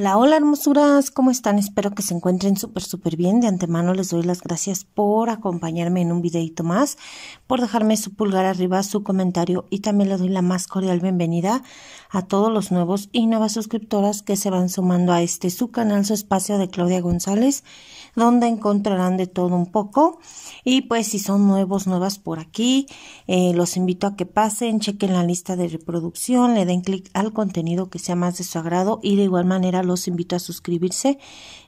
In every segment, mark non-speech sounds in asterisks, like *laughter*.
Hola, hola hermosuras, ¿cómo están? Espero que se encuentren súper, súper bien. De antemano les doy las gracias por acompañarme en un videito más, por dejarme su pulgar arriba, su comentario y también le doy la más cordial bienvenida a todos los nuevos y nuevas suscriptoras que se van sumando a este su canal, su espacio de Claudia González, donde encontrarán de todo un poco. Y pues si son nuevos, nuevas por aquí, eh, los invito a que pasen, chequen la lista de reproducción, le den clic al contenido que sea más de su agrado y de igual manera los invito a suscribirse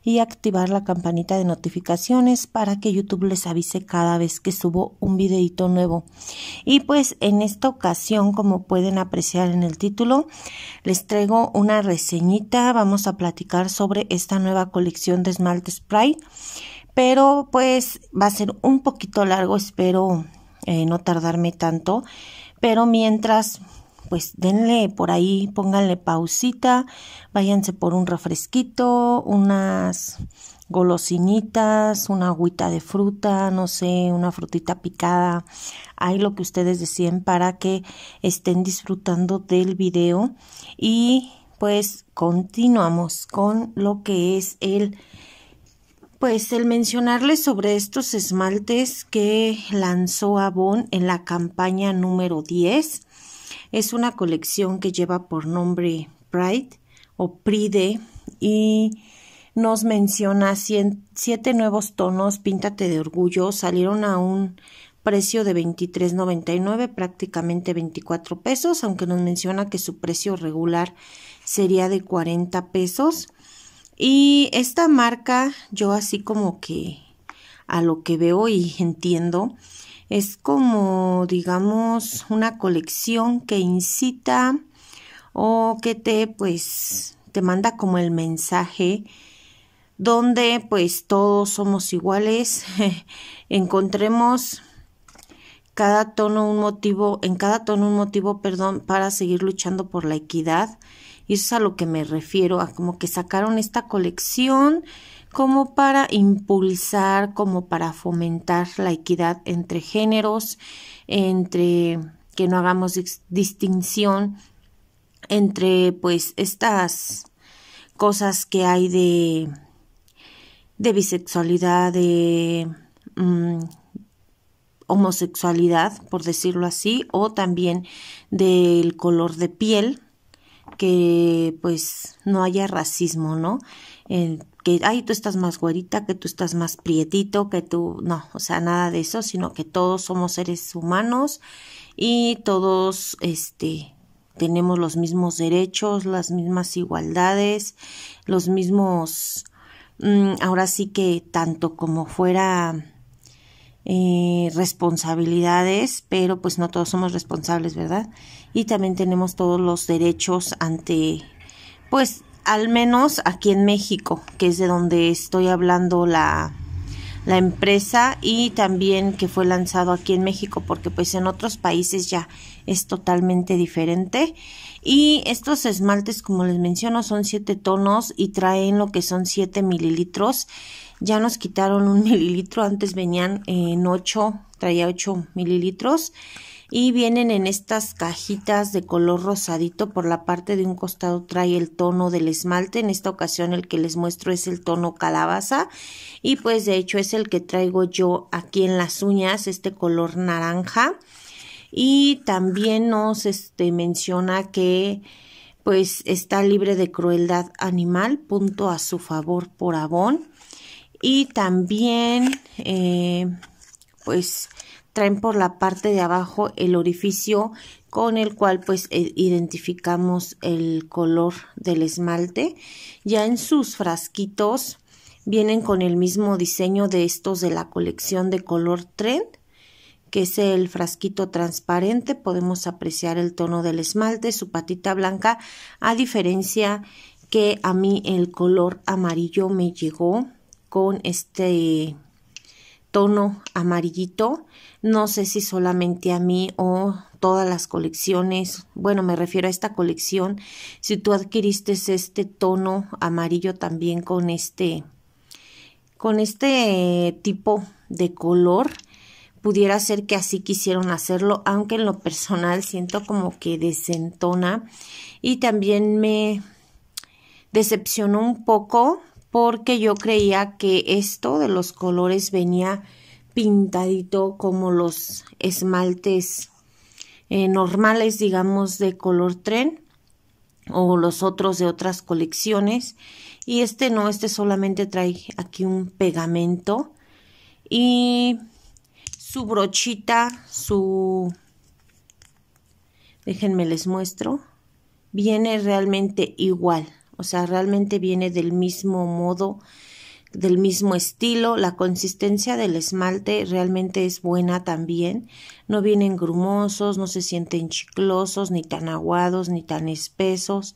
y activar la campanita de notificaciones para que YouTube les avise cada vez que subo un videito nuevo. Y pues en esta ocasión, como pueden apreciar en el título, les traigo una reseñita. Vamos a platicar sobre esta nueva colección de Smart spray. Pero pues va a ser un poquito largo, espero eh, no tardarme tanto. Pero mientras pues denle por ahí, pónganle pausita, váyanse por un refresquito, unas golosinitas, una agüita de fruta, no sé, una frutita picada, hay lo que ustedes decían para que estén disfrutando del video y pues continuamos con lo que es el pues el mencionarles sobre estos esmaltes que lanzó Avon en la campaña número 10 es una colección que lleva por nombre Pride o Pride y nos menciona siete nuevos tonos, píntate de orgullo, salieron a un precio de 23.99, prácticamente 24 pesos, aunque nos menciona que su precio regular sería de 40 pesos. Y esta marca, yo así como que a lo que veo y entiendo, es como, digamos, una colección que incita o que te, pues, te manda como el mensaje donde, pues, todos somos iguales. *laughs* Encontremos cada tono un motivo, en cada tono un motivo, perdón, para seguir luchando por la equidad. Y eso es a lo que me refiero, a como que sacaron esta colección como para impulsar, como para fomentar la equidad entre géneros, entre que no hagamos distinción entre pues estas cosas que hay de, de bisexualidad, de mm, homosexualidad, por decirlo así, o también del color de piel, que pues no haya racismo, ¿no? que, ay, tú estás más güerita, que tú estás más prietito, que tú, no, o sea, nada de eso, sino que todos somos seres humanos y todos, este, tenemos los mismos derechos, las mismas igualdades, los mismos, mm, ahora sí que tanto como fuera eh, responsabilidades, pero pues no todos somos responsables, ¿verdad? Y también tenemos todos los derechos ante, pues, al menos aquí en México, que es de donde estoy hablando la, la empresa y también que fue lanzado aquí en México porque pues en otros países ya es totalmente diferente y estos esmaltes como les menciono son 7 tonos y traen lo que son 7 mililitros ya nos quitaron un *laughs* mililitro antes venían en 8 traía 8 mililitros y vienen en estas cajitas de color rosadito por la parte de un costado trae el tono del esmalte en esta ocasión el que les muestro es el tono calabaza y pues de hecho es el que traigo yo aquí en las uñas este color naranja y también nos este, menciona que pues está libre de crueldad animal punto a su favor por abón. y también eh, pues traen por la parte de abajo el orificio con el cual pues eh, identificamos el color del esmalte. Ya en sus frasquitos vienen con el mismo diseño de estos de la colección de color trend que es el frasquito transparente, podemos apreciar el tono del esmalte, su patita blanca, a diferencia que a mí el color amarillo me llegó con este tono amarillito. No sé si solamente a mí o todas las colecciones, bueno, me refiero a esta colección, si tú adquiriste este tono amarillo también con este con este tipo de color, pudiera ser que así quisieron hacerlo, aunque en lo personal siento como que desentona y también me decepcionó un poco porque yo creía que esto de los colores venía pintadito como los esmaltes eh, normales, digamos, de color tren o los otros de otras colecciones. Y este no, este solamente trae aquí un pegamento y su brochita, su... Déjenme les muestro. Viene realmente igual o sea, realmente viene del mismo modo, del mismo estilo, la consistencia del esmalte realmente es buena también, no vienen grumosos, no se sienten chiclosos, ni tan aguados, ni tan espesos,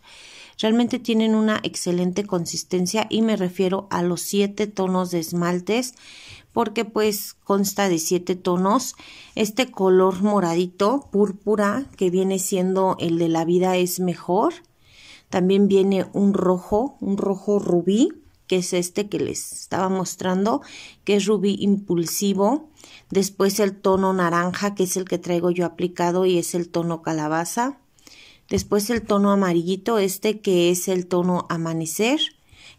realmente tienen una excelente consistencia y me refiero a los siete tonos de esmaltes porque pues consta de siete tonos. Este color moradito, púrpura, que viene siendo el de la vida es mejor. También viene un rojo, un rojo rubí, que es este que les estaba mostrando, que es rubí impulsivo. Después el tono naranja, que es el que traigo yo aplicado y es el tono calabaza. Después el tono amarillito, este que es el tono amanecer,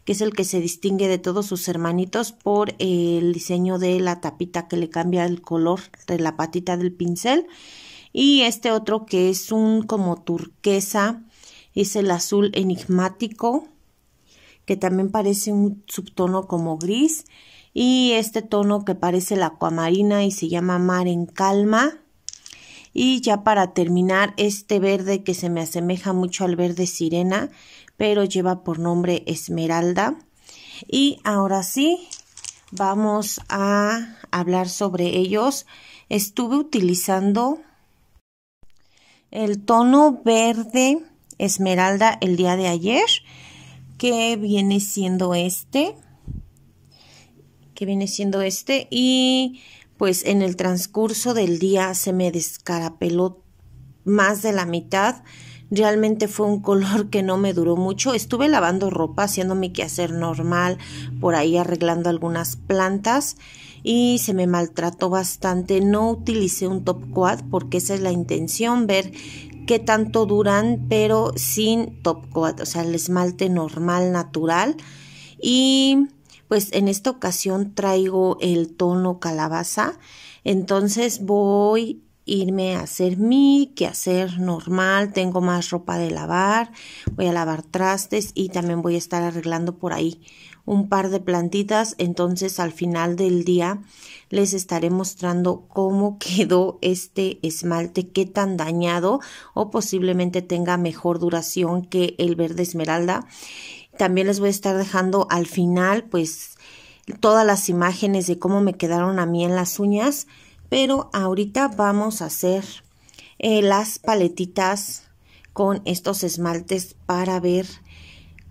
que es el que se distingue de todos sus hermanitos por el diseño de la tapita que le cambia el color de la patita del pincel. Y este otro que es un como turquesa, es el azul enigmático, que también parece un subtono como gris, y este tono que parece la acuamarina y se llama mar en calma. Y ya para terminar, este verde que se me asemeja mucho al verde sirena, pero lleva por nombre esmeralda. Y ahora sí, vamos a hablar sobre ellos. Estuve utilizando el tono verde Esmeralda el día de ayer, que viene siendo este, que viene siendo este, y pues en el transcurso del día se me descarapeló más de la mitad. Realmente fue un color que no me duró mucho. Estuve lavando ropa, haciendo mi quehacer normal, por ahí arreglando algunas plantas y se me maltrató bastante. No utilicé un top quad porque esa es la intención, ver que tanto duran, pero sin top coat, o sea, el esmalte normal, natural. Y pues en esta ocasión traigo el tono calabaza, entonces voy a irme a hacer mi que hacer normal, tengo más ropa de lavar, voy a lavar trastes y también voy a estar arreglando por ahí un par de plantitas, entonces al final del día les estaré mostrando cómo *laughs* quedó este esmalte, qué tan dañado o posiblemente tenga mejor duración que el verde esmeralda. También les voy a estar dejando al final pues todas las imágenes de cómo me quedaron a mí en las uñas, pero ahorita vamos a hacer eh, las paletitas con estos esmaltes para ver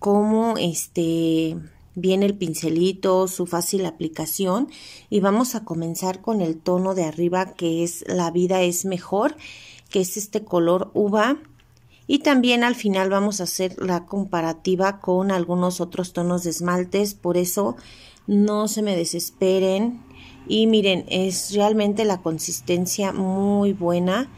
cómo este bien el pincelito, su fácil aplicación y vamos a comenzar con el tono de arriba que es la vida es mejor, que es este color uva y también al final vamos a hacer la comparativa con algunos otros tonos de esmaltes, por eso no se me desesperen y miren, es realmente la consistencia muy buena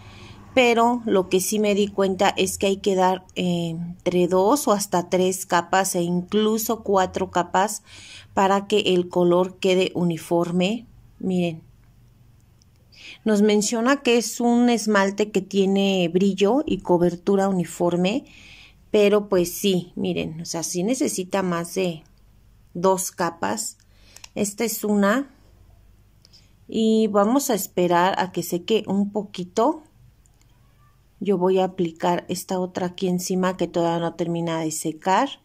pero lo que sí me di cuenta es que hay que dar eh, entre dos o hasta tres capas e incluso cuatro capas para que el color quede uniforme. Miren, nos menciona que es un esmalte que tiene brillo y cobertura uniforme, pero pues sí, miren, o sea, sí necesita más de dos capas. Esta es una y vamos a esperar a que seque un poquito yo voy a aplicar esta otra aquí encima que todavía no termina de secar.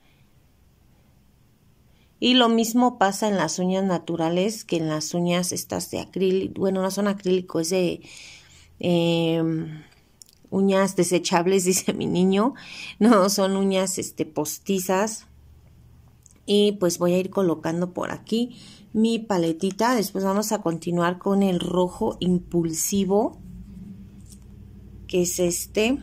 Y lo mismo pasa en las uñas naturales que en las uñas estas de acrílico. Bueno, no son acrílico, es de em, uñas desechables, *laughs* dice mi niño. No, son uñas este, postizas. Y pues voy a ir colocando por aquí mi paletita. Después vamos a continuar con el rojo impulsivo que es este,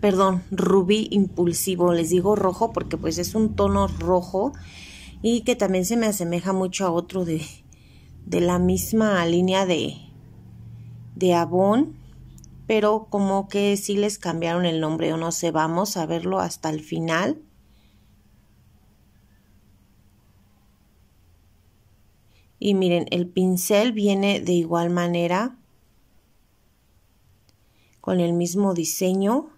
perdón, rubí impulsivo, les digo rojo porque pues es un tono rojo y que también se me asemeja mucho a otro de, la misma línea de, de pero como que sí les cambiaron el nombre o no sé, vamos a verlo hasta el final. Y miren, el pincel viene de igual manera con el mismo diseño.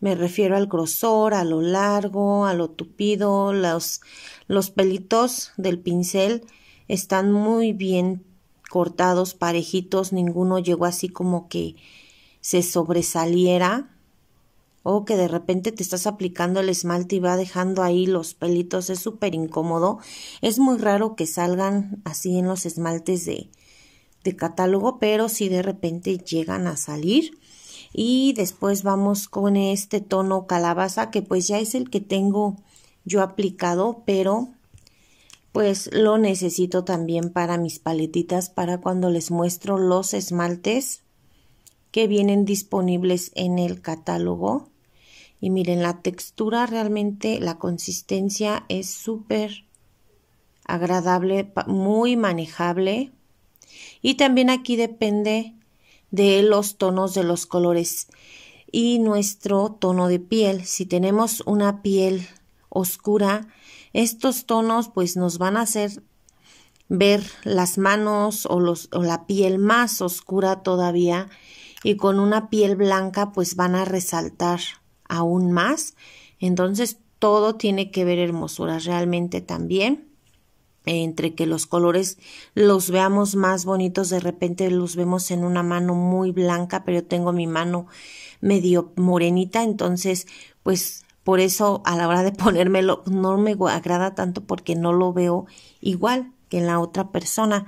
Me refiero al grosor, a lo largo, a lo tupido, los, los pelitos del pincel están muy bien cortados, parejitos, ninguno llegó así como que se sobresaliera o que de repente te estás aplicando el esmalte y va dejando ahí los pelitos, es súper incómodo. Es muy raro que salgan así en los esmaltes de, de catálogo, pero si de repente llegan a salir, y después vamos con este tono calabaza que pues ya es el que tengo yo aplicado pero pues lo necesito también para mis paletitas para cuando les muestro los esmaltes que vienen disponibles en el catálogo y miren la textura realmente la consistencia es súper agradable muy manejable y también aquí depende de los tonos de los colores y nuestro tono de piel. Si tenemos una piel oscura, estos tonos pues nos van a hacer ver las manos o, los, o la piel más oscura todavía y con una piel blanca pues van a resaltar aún más. Entonces todo tiene que ver hermosura realmente también entre que los colores los veamos más bonitos, de repente los vemos en una mano muy blanca, pero yo tengo mi mano medio morenita, entonces pues por eso a la hora de *laughs* ponérmelo pues, no me agrada tanto porque no lo veo igual que en la otra persona.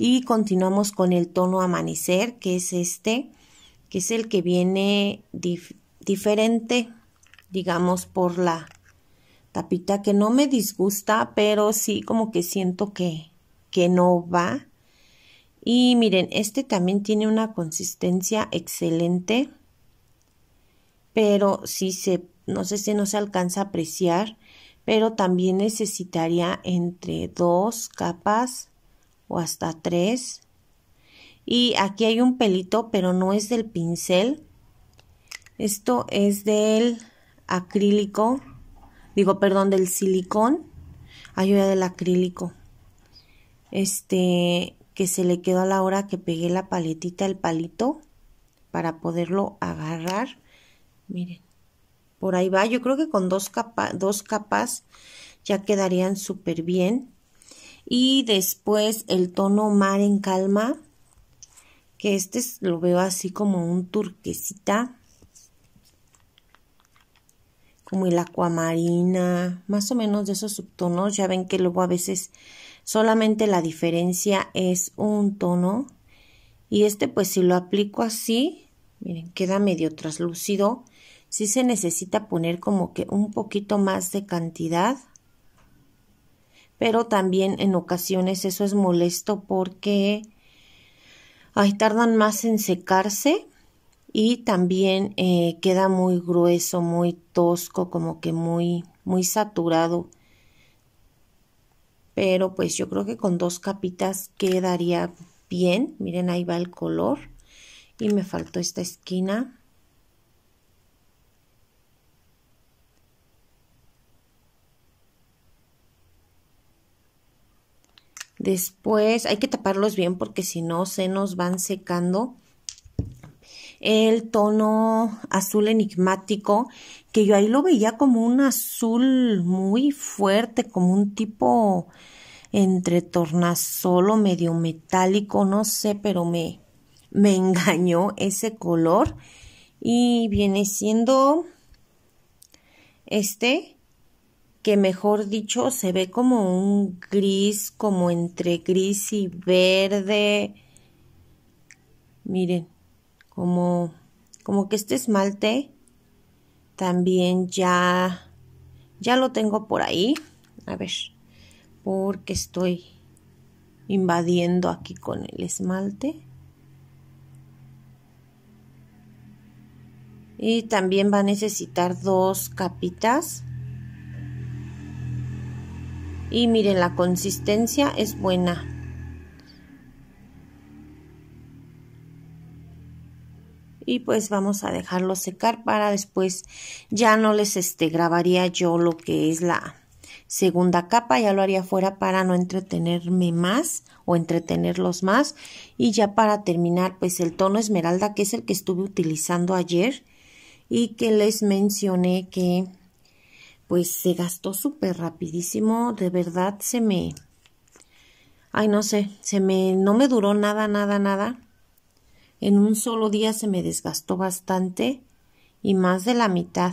Y continuamos con el tono amanecer, que es este, que es el que viene diferente, digamos, por la tapita que no me disgusta, pero sí como que siento que, que no va. Y miren, este también tiene una consistencia excelente, pero sí se, no sé si no se alcanza a apreciar, pero también necesitaría entre dos capas o hasta tres. Y aquí hay un pelito, pero no es del pincel. Esto es del acrílico digo, perdón, del silicón, ayuda del acrílico. Este, que se le quedó a la hora que pegué la paletita, el palito, para poderlo agarrar. Miren, por ahí va. Yo creo que con dos, dos capas ya quedarían súper bien. Y después el tono mar en calma, que este lo veo así como un turquesita como el acuamarina, más o menos de esos subtonos. Ya ven que luego a veces solamente la diferencia es un tono. Y este pues si lo aplico así, miren, queda medio traslúcido. si se necesita poner como que un poquito más de cantidad. Pero también en ocasiones eso es molesto porque ahí tardan más en secarse y también eh, queda muy grueso, muy tosco, como que muy, muy saturado. Pero pues yo creo que con dos capitas quedaría bien. Miren, ahí va el color. Y me faltó esta esquina. Después hay que taparlos bien porque si no se nos van secando el tono azul enigmático, que yo ahí lo veía como un azul muy fuerte, como un tipo entre tornasol medio metálico, no sé, pero me, me *laughs* engañó ese color. Y viene siendo este, que mejor dicho se ve como un gris, como entre gris y verde. Miren, como, como que este esmalte también ya, ya lo tengo por ahí. A ver, porque estoy invadiendo aquí con el esmalte. Y también va a necesitar dos capitas. Y miren, la consistencia es buena. y pues vamos a dejarlo secar para después ya no les este, grabaría yo lo que es la segunda capa, ya lo haría fuera para no entretenerme más o entretenerlos más y ya para terminar pues el tono esmeralda que es el que estuve utilizando ayer y que les mencioné que pues se gastó súper rapidísimo, de verdad se me, ay no sé, se me, no me duró nada, nada, nada en un solo día se me desgastó bastante y más de la mitad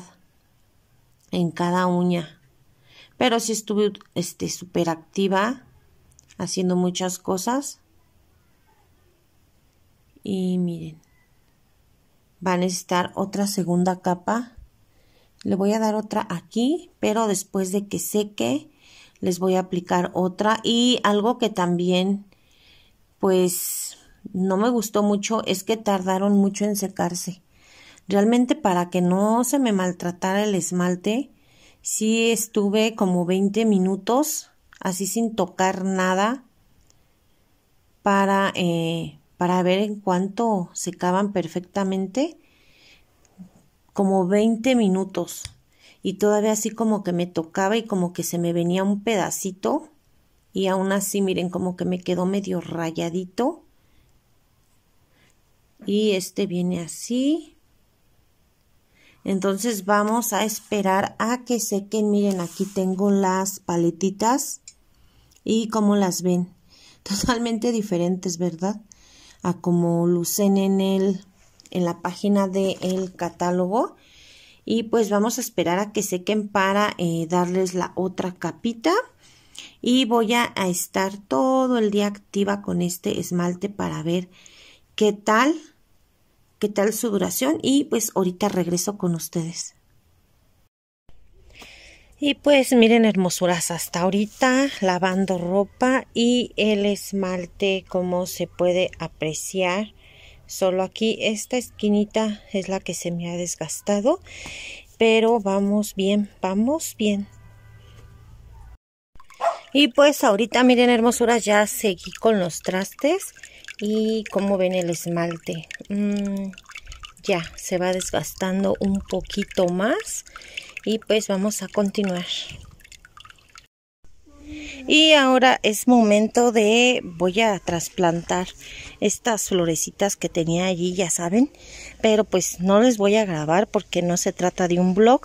en cada uña. Pero sí estuve este, súper activa, haciendo muchas cosas. Y miren, va a necesitar otra segunda capa. Le voy a dar otra aquí, pero después de que seque, les voy a aplicar otra. Y algo que también, pues, no me gustó mucho es que tardaron mucho en secarse. Realmente para que no se me maltratara el esmalte, sí estuve como 20 minutos así sin tocar nada para, eh, para ver en cuánto secaban perfectamente. Como 20 minutos. Y todavía así como que me tocaba y como que se me venía un pedacito. Y aún así, miren, como que me quedó medio rayadito y este viene así. Entonces vamos a esperar a que sequen. Miren, aquí tengo las paletitas y cómo las ven. *laughs* Totalmente diferentes, ¿verdad? A como lucen en, el, en la página del catálogo. Y pues vamos a esperar a que sequen para eh, darles la otra capita. Y voy a estar todo el día activa con este esmalte para ver qué tal qué tal su duración y pues ahorita regreso con ustedes. Y pues miren hermosuras, hasta ahorita lavando ropa y el esmalte como se puede apreciar. Solo aquí esta esquinita es la que se me ha desgastado, pero vamos bien, vamos bien. Y pues ahorita miren hermosuras, ya seguí con los trastes y como ven el esmalte mm, ya se va desgastando un poquito más y pues vamos a continuar y ahora es momento de voy a trasplantar estas florecitas que tenía allí ya saben pero pues no les voy a grabar porque no se trata de un blog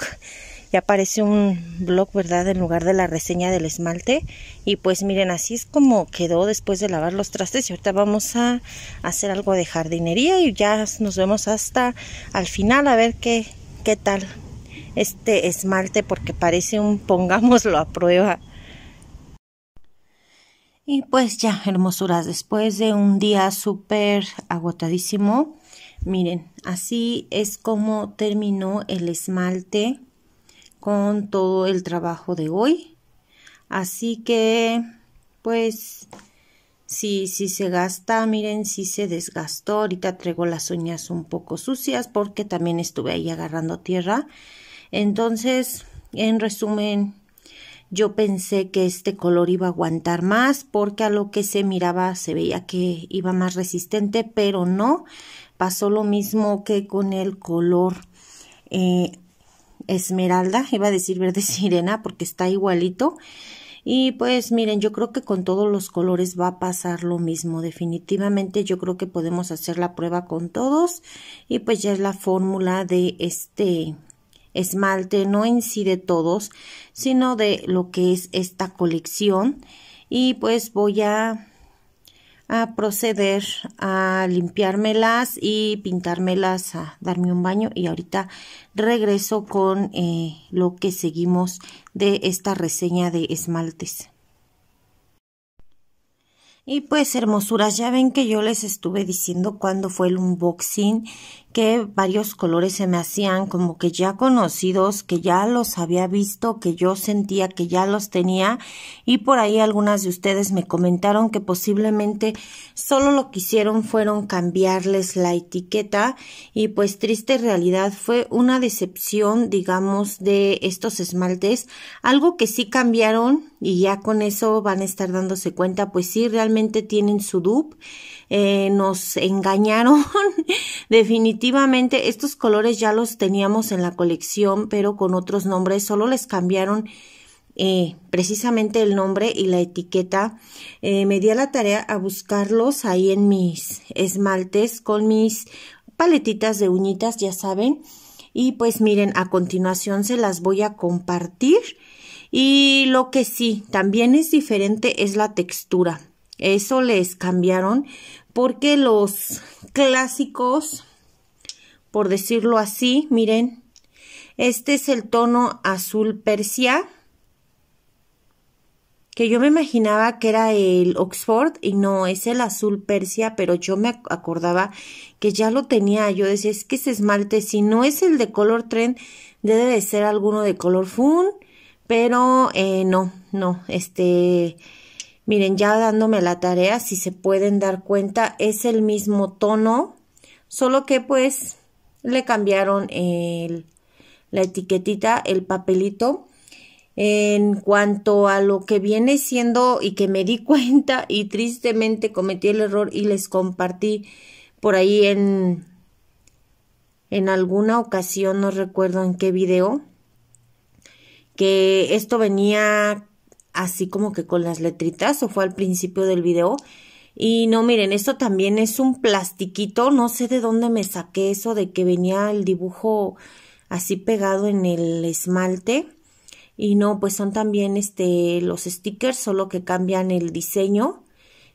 ya aparece un blog, ¿verdad?, en lugar de la reseña del esmalte. Y pues miren, así es como quedó después de lavar los trastes. Y ahorita vamos a hacer algo de jardinería y ya nos vemos hasta al final a ver qué, qué tal este esmalte porque parece un *laughs* pongámoslo a prueba. Y pues ya, hermosuras, después de un día súper agotadísimo, miren, así es como terminó el esmalte con todo el trabajo de hoy. Así que, pues, si, sí, se gasta, miren, si se desgastó. Ahorita traigo las uñas un poco sucias porque también estuve ahí agarrando tierra. Entonces, en resumen, yo pensé que este color iba a aguantar más porque a lo que se miraba se veía que iba más resistente, pero no. Pasó lo mismo que con el color eh, esmeralda, iba a decir verde *laughs* sirena porque está igualito. Y pues miren, yo creo que con todos los colores va a pasar lo mismo. Definitivamente yo creo que podemos hacer la prueba con todos. Y pues ya es la fórmula de este esmalte, no en sí de todos, sino de lo que es esta colección. Y pues voy a a proceder a limpiármelas y pintármelas, a darme un baño y ahorita regreso con eh, lo que seguimos de esta reseña de esmaltes. Y pues hermosuras, ya ven que yo les estuve diciendo cuando fue el unboxing que varios colores se me hacían como que ya conocidos, que ya los había visto, que yo sentía que ya los tenía y por ahí algunas de ustedes me comentaron que posiblemente solo lo que hicieron fueron cambiarles la etiqueta y pues triste realidad fue una decepción digamos de estos esmaltes, algo que sí cambiaron y ya con eso van a estar dándose cuenta, pues sí, realmente tienen su dupe, eh, nos engañaron *laughs* definitivamente, estos colores ya los teníamos en la colección, pero con otros nombres, solo les cambiaron eh, precisamente el nombre y la etiqueta, eh, me di a la tarea a buscarlos ahí en mis esmaltes con mis paletitas de uñitas, ya saben, y pues miren, a continuación se las voy a compartir y lo que sí, también es diferente es la textura. Eso les cambiaron porque los clásicos, por decirlo así, miren, este es el tono azul persia, que yo me imaginaba que era el Oxford y no, es el azul persia, pero yo me acordaba que ya lo tenía, yo decía, es que ese esmalte, si no es el de color trend, debe de ser alguno de color fun, pero eh, no, no, este, miren, ya dándome la tarea, si se pueden dar cuenta, es el mismo tono, solo que pues le cambiaron el, la etiquetita, el papelito. En cuanto a lo que viene siendo y que me di *laughs* cuenta y tristemente cometí el error y les compartí por ahí en, en alguna ocasión, no recuerdo en qué video, que esto venía así como que con las letritas o fue al principio del video. Y no, miren, esto también es un plastiquito, no sé de dónde me saqué eso de que venía el dibujo así pegado en el esmalte. Y no, pues son también este los stickers, solo que cambian el diseño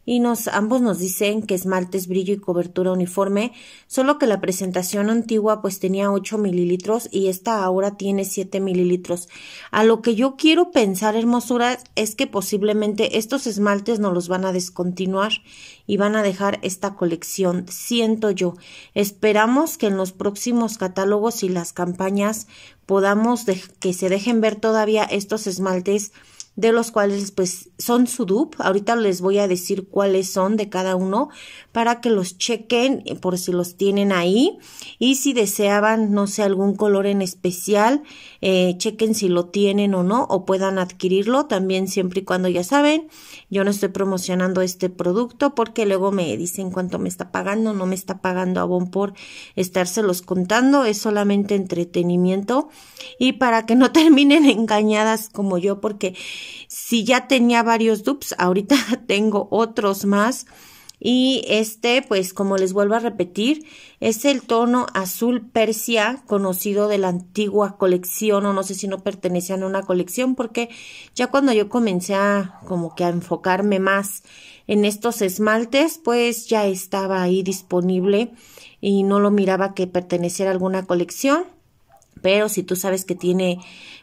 y nos, ambos nos dicen que esmaltes, brillo y cobertura uniforme, solo que la presentación antigua pues tenía 8 mililitros y esta ahora tiene 7 mililitros. A lo que yo quiero pensar, hermosuras, es que posiblemente estos esmaltes no los van a descontinuar y van a dejar esta colección, siento yo. Esperamos que en los próximos catálogos y las campañas podamos que se dejen ver todavía estos esmaltes de los cuales pues son su Sudup. Ahorita les voy a decir cuáles son de cada uno para que los chequen por si los tienen ahí. Y si deseaban, no sé, algún color en especial, eh, chequen si lo tienen o no o puedan adquirirlo también siempre y cuando ya saben yo no estoy promocionando este producto porque luego me dicen cuánto me está pagando, no me está pagando Bon por estárselos contando, es solamente entretenimiento y para que no *laughs* terminen engañadas como yo porque si ya tenía varios dupes, ahorita *laughs* tengo otros más. Y este, pues como les vuelvo a repetir, es el tono azul persia conocido de la antigua colección o no sé si no pertenecían a una colección porque ya cuando yo comencé a como que a enfocarme más en estos esmaltes, pues ya estaba ahí disponible y no lo miraba que perteneciera a alguna colección pero si tú sabes que tiene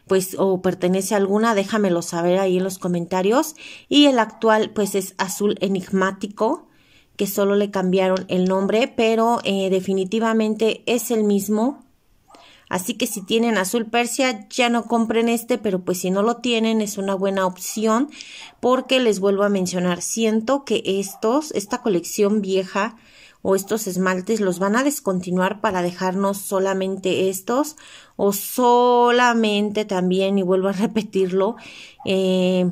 pues o pertenece a alguna, déjamelo saber ahí en los comentarios. Y el actual pues es azul enigmático, que solo le cambiaron el nombre, pero eh, definitivamente es el mismo. Así que si tienen azul persia, ya no compren este, pero pues si no lo tienen es una buena opción porque les vuelvo a mencionar, siento que estos, esta colección vieja o estos esmaltes los van a descontinuar para dejarnos solamente estos o solamente también, y vuelvo a repetirlo, eh,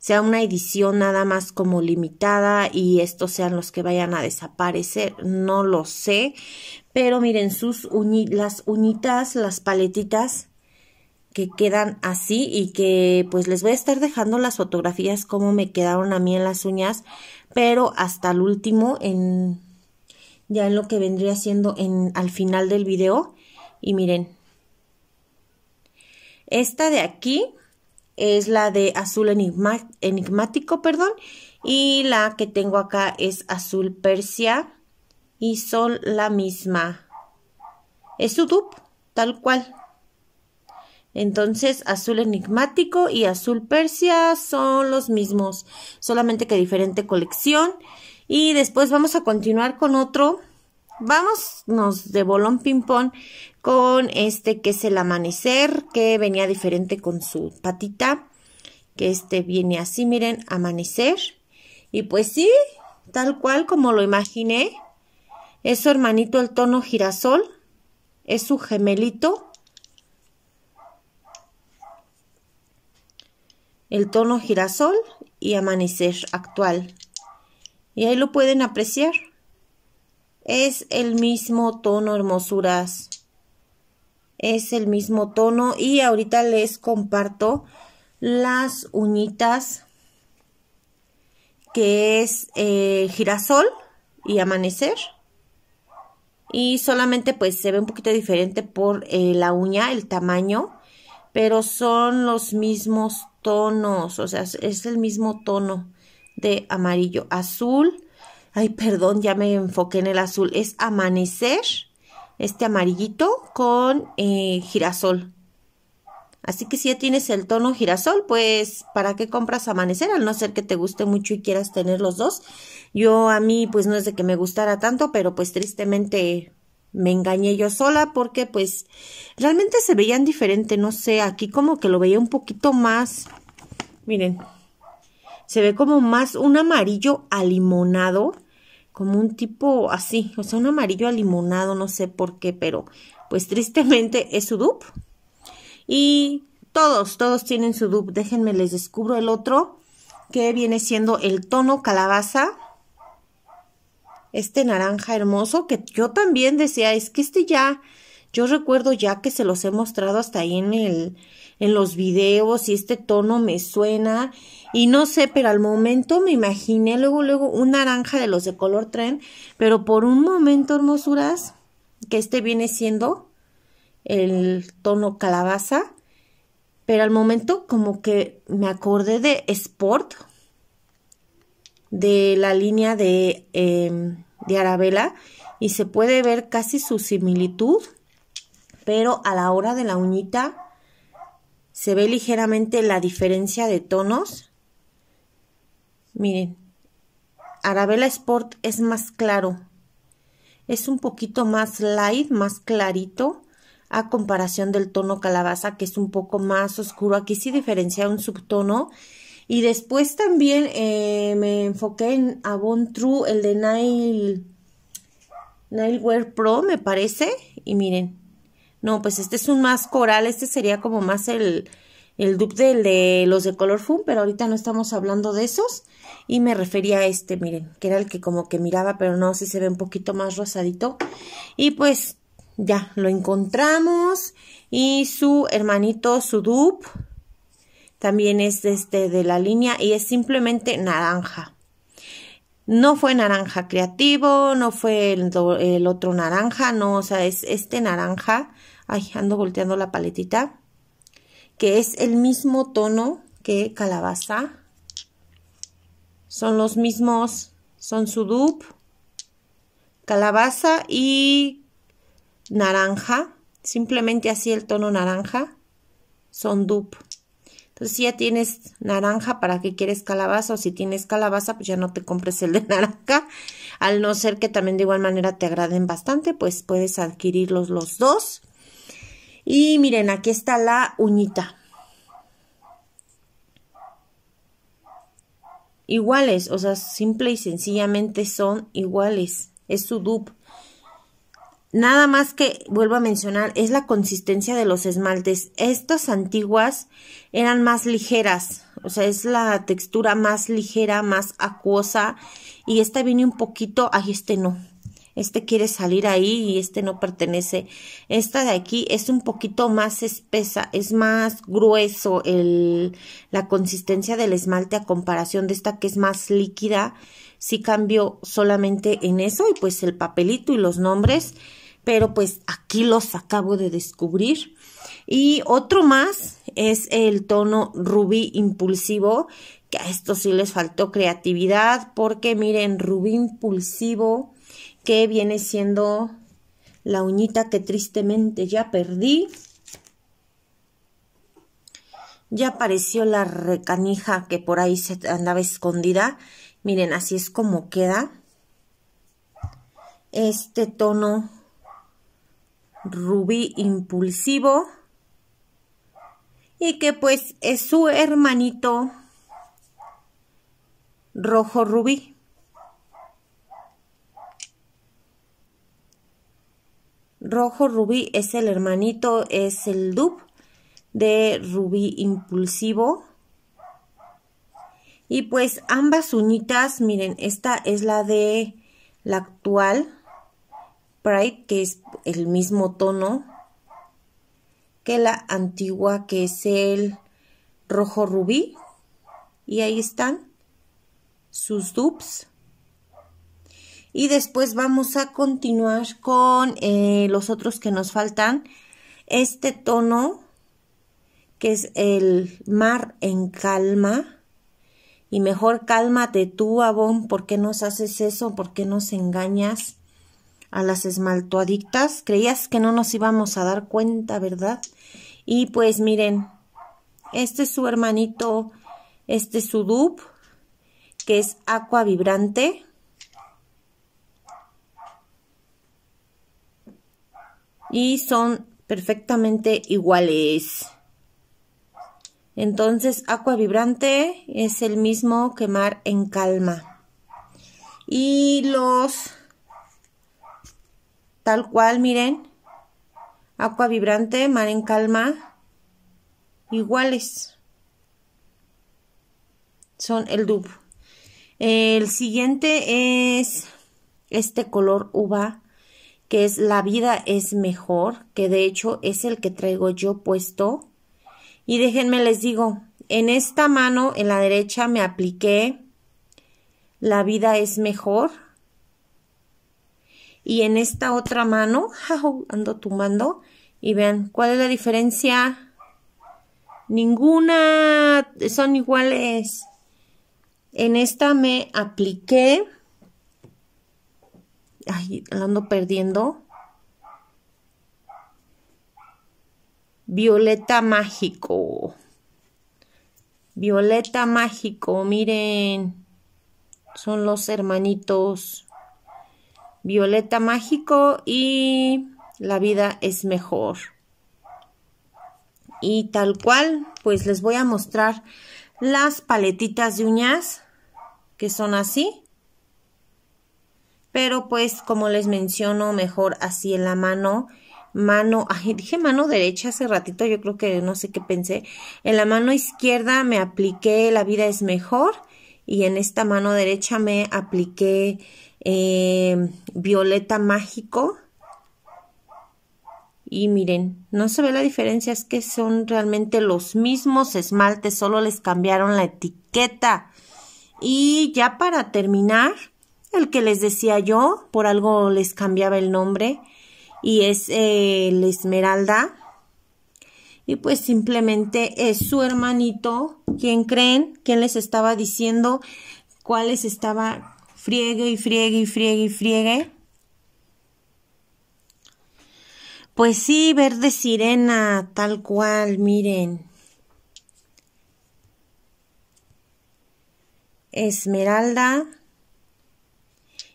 sea una edición nada más como limitada y estos sean los que vayan a desaparecer, no lo sé. Pero miren, sus las uñitas, las paletitas que quedan así y que pues les voy a estar dejando las fotografías como me quedaron a mí en las uñas, pero hasta el último en ya en lo que vendría siendo en al final del video y miren esta de aquí es la de azul enigmático, perdón, y la que tengo acá es azul persia y son la misma. Es dupe, tal cual. Entonces, azul enigmático y azul persia son los mismos, solamente que diferente colección. Y después vamos a continuar con otro Vámonos de bolón ping-pong con este que es el amanecer, que venía diferente con su patita, que este viene así, miren, amanecer. Y pues sí, tal cual como lo imaginé, es su hermanito el tono girasol, es su gemelito. el tono girasol y amanecer actual. Y ahí lo pueden apreciar. Es el mismo tono, hermosuras. Es el mismo tono y ahorita les comparto las uñitas que es eh, girasol y amanecer. Y solamente pues se ve un poquito diferente por eh, la uña, el tamaño, pero son los mismos tonos, o sea, es el mismo tono de amarillo azul Ay, perdón, ya me enfoqué en el azul. Es amanecer, este amarillito, con eh, girasol. Así que si ya tienes el tono girasol, pues ¿para qué compras amanecer? Al no ser que te guste mucho y quieras tener los dos. Yo a mí pues no es de que me gustara tanto, pero pues tristemente me engañé yo sola porque pues realmente se veían diferente, no sé, aquí como que lo veía un poquito más. Miren, se ve como más un amarillo alimonado, como un tipo así, o sea, un amarillo alimonado, no sé por qué, pero pues tristemente es su dupe. Y todos, todos tienen su dupe. Déjenme, les descubro el otro, que viene siendo el tono calabaza. Este naranja hermoso, que yo también decía, es que este ya yo recuerdo ya que se los he mostrado hasta ahí en el en los videos y este tono me suena y no sé, pero al momento me imaginé luego luego un naranja de los de color tren, pero por un momento hermosuras que este viene siendo el tono calabaza, pero al momento como que me acordé de Sport de la línea de em, de Arabella y se puede ver casi su similitud pero a la hora de la uñita se ve ligeramente la diferencia de tonos. Miren, Arabella Sport es más claro, es un poquito más light, más clarito a comparación del tono calabaza que es un poco más oscuro. Aquí sí diferencia un subtono. Y después también eh, me enfoqué en Avon True, el de Nail Wear Pro me parece. Y miren, no, pues este es un más coral, este sería como más el, el dupe de los de color fun, pero ahorita no estamos hablando de esos. Y me refería a este, miren, que era el que como que miraba, pero no, si se ve un poquito más rosadito. Y pues ya, lo encontramos. Y su hermanito, su dupe, también es de, este, de la línea y es simplemente naranja. No fue naranja creativo, no fue el, el otro naranja, no, o sea, es este naranja Ay, ando volteando la paletita. Que es el mismo tono que calabaza. Son los mismos, son su sudup, calabaza y naranja. Simplemente así el tono naranja. Son dup. Entonces, si ya tienes naranja, ¿para qué quieres calabaza? O si tienes calabaza, pues ya no te compres el de *laughs* naranja. Al no ser que también de igual manera te agraden bastante, pues puedes adquirirlos los dos. Y miren, aquí está la uñita. Iguales, o sea, simple y sencillamente son iguales. Es su dupe. Nada más que vuelvo a mencionar es la consistencia de los esmaltes. Estas antiguas eran más ligeras, o sea, es la textura más ligera, más acuosa y esta viene un poquito, ahí este no, este quiere salir ahí y este no pertenece. Esta de aquí es un poquito más espesa, es más grueso el, la consistencia del esmalte a comparación de esta que es más líquida. Sí cambio solamente en eso y pues el papelito y los nombres, pero pues aquí los acabo de descubrir. Y otro más es el tono rubí impulsivo, que a esto sí les faltó creatividad, porque miren, rubí impulsivo que viene siendo la uñita que tristemente ya perdí. Ya apareció la recanija que por ahí se andaba escondida. Miren, así es como queda este tono rubí impulsivo y que pues es su hermanito rojo rubí. rojo rubí es el hermanito, es el dup de rubí impulsivo. Y pues ambas uñitas, miren, esta es la de la actual Pride, que es el mismo tono que la antigua, que es el rojo rubí. Y ahí están sus dupes y después vamos a continuar con eh, los otros que nos faltan. Este tono que es el mar en calma. Y mejor cálmate tú, Abón, ¿por qué nos haces eso? ¿Por qué nos engañas a las esmaltoadictas? Creías que no nos íbamos a dar cuenta, ¿verdad? Y pues miren, este es su hermanito, este es su dupe, que es Aqua Vibrante. y son perfectamente iguales. Entonces, Aqua Vibrante es el mismo que Mar en Calma. Y los, tal cual, miren, Aqua Vibrante, Mar en Calma, iguales. Son el Dub. El siguiente es este color uva que es La vida es mejor, que de hecho es el que traigo yo puesto. Y déjenme les digo, en esta mano, en la derecha, me apliqué La vida es mejor. Y en esta otra mano, *laughs* ando tumando. Y vean, ¿cuál es la diferencia? Ninguna, son iguales. En esta me apliqué ay, la ando perdiendo. Violeta mágico. Violeta mágico, miren. Son los hermanitos. Violeta mágico y la vida es mejor. Y tal cual, pues les voy a mostrar las paletitas de uñas que son así pero pues como les menciono, mejor así en la mano, mano, dije mano derecha hace ratito, yo creo que no sé qué pensé, en la mano izquierda me apliqué La vida es mejor y en esta mano derecha me apliqué eh, Violeta Mágico. Y miren, no se ve la diferencia, es que son realmente los mismos esmaltes, solo les cambiaron la etiqueta. Y ya para terminar, el que les decía yo, por algo les cambiaba el nombre, y es eh, la Esmeralda. Y pues simplemente es su hermanito, ¿Quién creen, ¿Quién les estaba diciendo, cuáles estaba friegue y friegue y friegue y friegue. Pues sí, verde sirena, tal cual, miren. Esmeralda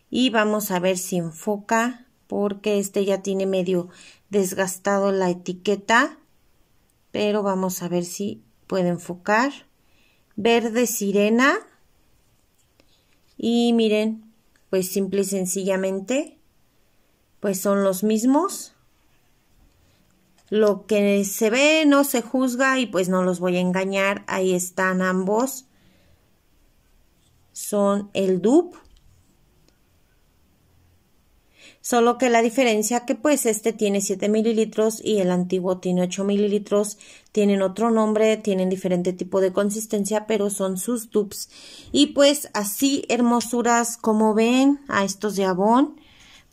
y vamos a ver si enfoca porque este ya tiene medio desgastado la etiqueta pero vamos a ver si puede enfocar verde sirena y miren pues simple y sencillamente pues son los mismos lo que se ve no se juzga y pues no los voy a engañar ahí están ambos son el dupe Solo que la diferencia que pues este tiene 7 mililitros y el antiguo tiene 8 mililitros, tienen otro nombre, tienen diferente tipo de consistencia, pero son sus tubs Y pues así hermosuras como ven a estos de abón,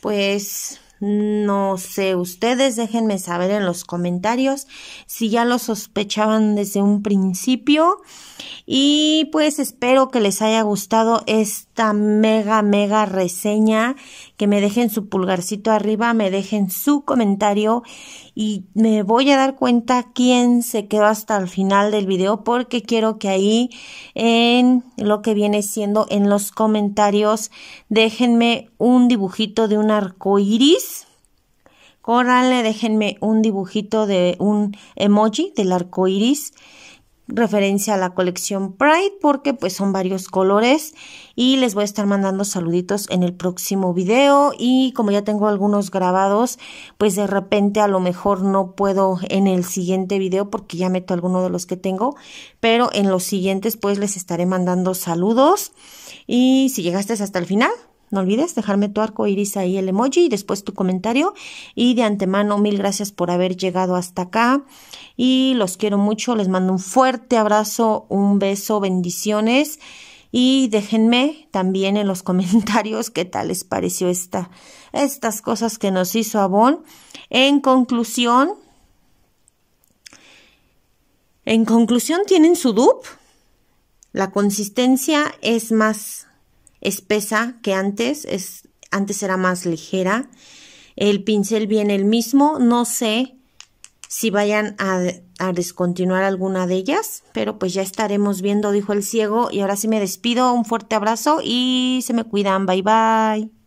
pues no sé, ustedes déjenme saber en los comentarios si ya lo sospechaban desde un principio. Y pues espero que les haya gustado esta mega, mega reseña. Que me dejen su pulgarcito arriba, me dejen su comentario y me voy a dar cuenta quién se quedó hasta el final del video porque quiero que ahí en lo que viene siendo en los comentarios déjenme un dibujito de un arco iris córranle, déjenme un dibujito de un emoji del arco iris referencia a la colección Pride porque pues son varios colores y les voy a estar mandando saluditos en el próximo video y como ya tengo algunos grabados pues de repente a lo mejor no puedo en el siguiente video porque ya meto alguno de los que tengo pero en los siguientes pues les estaré mandando saludos y si llegaste hasta el final no olvides dejarme tu arco iris ahí, el emoji y después tu comentario. Y de antemano, mil gracias por haber llegado hasta acá. Y los quiero mucho. Les mando un fuerte abrazo, un beso, bendiciones. Y déjenme también en los *laughs* comentarios qué tal les pareció esta, estas cosas que nos hizo Avon. En conclusión, en conclusión tienen su dupe. La consistencia es más espesa que antes, es, antes era más ligera. El pincel viene el mismo, no sé si vayan a, a, descontinuar alguna de ellas, pero pues ya estaremos viendo, dijo el ciego. Y ahora sí me despido, un fuerte abrazo y se me cuidan, bye bye.